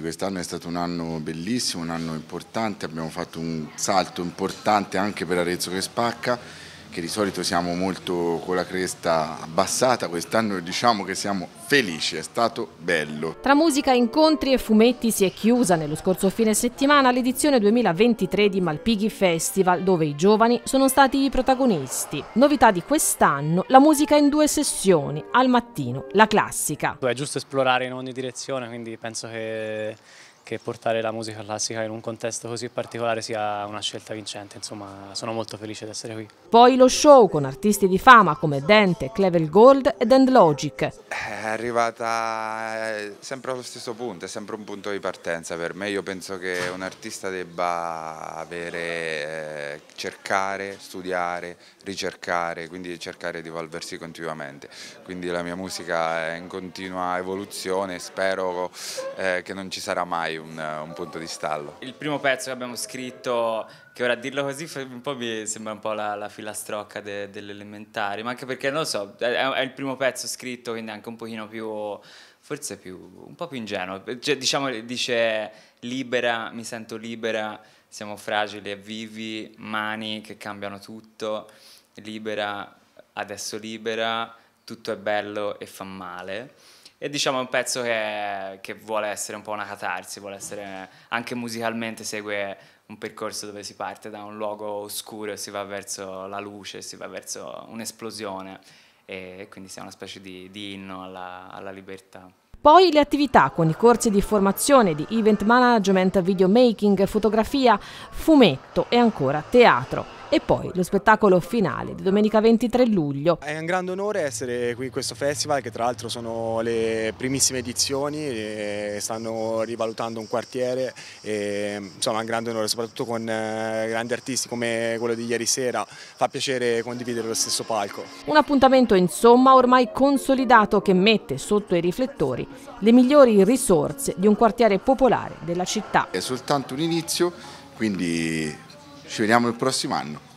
Quest'anno è stato un anno bellissimo, un anno importante, abbiamo fatto un salto importante anche per Arezzo che spacca che di solito siamo molto con la cresta abbassata, quest'anno diciamo che siamo felici, è stato bello. Tra musica, incontri e fumetti si è chiusa nello scorso fine settimana l'edizione 2023 di Malpighi Festival, dove i giovani sono stati i protagonisti. Novità di quest'anno, la musica in due sessioni, al mattino, la classica. È giusto esplorare in ogni direzione, quindi penso che che portare la musica classica in un contesto così particolare sia una scelta vincente, insomma sono molto felice di essere qui. Poi lo show con artisti di fama come Dente, Clevel Gold ed End Logic. Eh, è arrivata eh, sempre allo stesso punto, è sempre un punto di partenza per me, io penso che un artista debba avere, eh, cercare, studiare, ricercare, quindi cercare di evolversi continuamente, quindi la mia musica è in continua evoluzione, spero eh, che non ci sarà mai mai un, un, punto di stallo. Il primo pezzo che abbiamo scritto, che ora dirlo così un po' mi sembra un po' la, la filastrocca de, dell'elementare, ma anche perché non lo so, è, è, il primo pezzo scritto, quindi anche un pochino più, forse più, un po' più ingenuo. Cioè, diciamo, dice libera, mi sento libera, siamo fragili e vivi, mani che cambiano tutto, libera, adesso libera, tutto è bello e fa male e diciamo è un pezzo che, che vuole essere un po' una catarsi, vuole essere anche musicalmente segue un percorso dove si parte da un luogo oscuro e si va verso la luce, si va verso un'esplosione e quindi sia una specie di, di inno alla, alla libertà. Poi le attività con i corsi di formazione di event management, videomaking, fotografia, fumetto e ancora teatro e poi lo spettacolo finale di domenica 23 luglio. È un grande onore essere qui in questo festival che tra l'altro sono le primissime edizioni, e stanno rivalutando un quartiere, e, insomma è un grande onore soprattutto con eh, grandi artisti come quello di ieri sera, fa piacere condividere lo stesso palco. Un appuntamento insomma ormai consolidato che mette sotto i riflettori le migliori risorse di un quartiere popolare della città. È soltanto un inizio, quindi ci vediamo il prossimo anno.